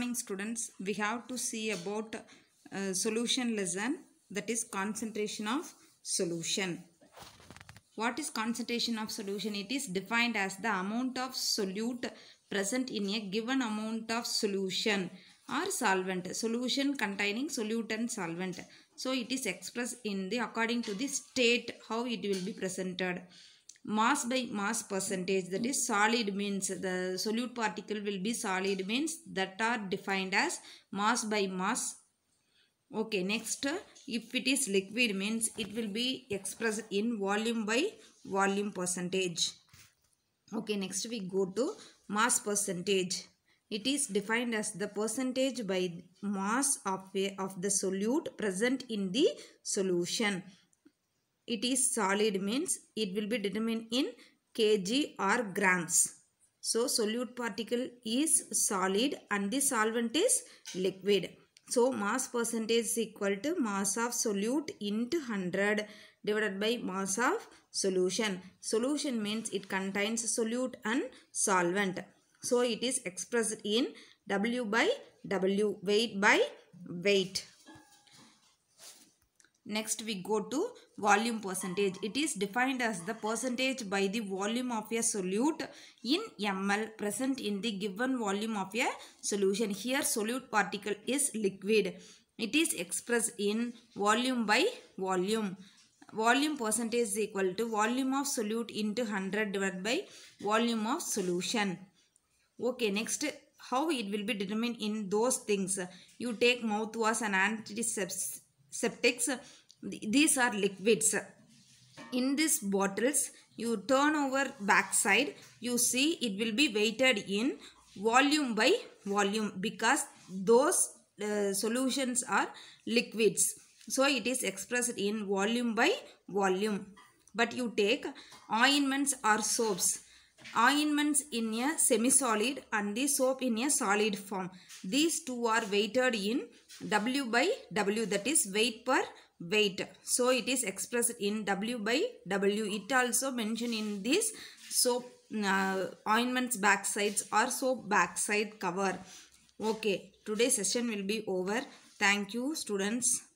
morning students we have to see about uh, solution lesson that is concentration of solution what is concentration of solution it is defined as the amount of solute present in a given amount of solution or solvent solution containing solute and solvent so it is expressed in the according to the state how it will be presented mass by mass percentage that is solid means the solute particle will be solid means that are defined as mass by mass okay next if it is liquid means it will be expressed in volume by volume percentage okay next we go to mass percentage it is defined as the percentage by mass of, of the solute present in the solution it is solid means it will be determined in kg or grams. So solute particle is solid and the solvent is liquid. So mass percentage is equal to mass of solute into 100 divided by mass of solution. Solution means it contains solute and solvent. So it is expressed in W by W, weight by weight. Next we go to volume percentage. It is defined as the percentage by the volume of a solute in ml present in the given volume of a solution. Here solute particle is liquid. It is expressed in volume by volume. Volume percentage is equal to volume of solute into 100 divided by volume of solution. Okay, next how it will be determined in those things. You take mouthwash and antiseptic septics these are liquids in these bottles you turn over backside you see it will be weighted in volume by volume because those uh, solutions are liquids so it is expressed in volume by volume but you take ointments or soaps ointments in a semi-solid and the soap in a solid form. These two are weighted in W by W that is weight per weight. So it is expressed in W by W. It also mentioned in this soap uh, ointments back sides or soap backside cover. Okay, today's session will be over. Thank you students.